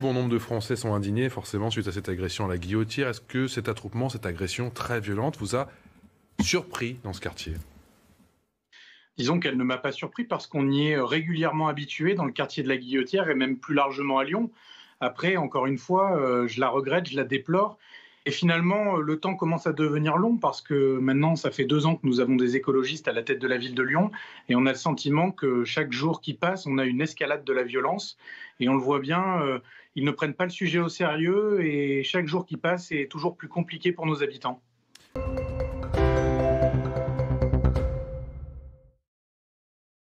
Bon nombre de Français sont indignés, forcément, suite à cette agression à la guillotière. Est-ce que cet attroupement, cette agression très violente, vous a surpris dans ce quartier Disons qu'elle ne m'a pas surpris parce qu'on y est régulièrement habitué dans le quartier de la Guillotière et même plus largement à Lyon. Après, encore une fois, euh, je la regrette, je la déplore. Et finalement, euh, le temps commence à devenir long parce que maintenant, ça fait deux ans que nous avons des écologistes à la tête de la ville de Lyon et on a le sentiment que chaque jour qui passe, on a une escalade de la violence et on le voit bien, euh, ils ne prennent pas le sujet au sérieux et chaque jour qui passe est toujours plus compliqué pour nos habitants.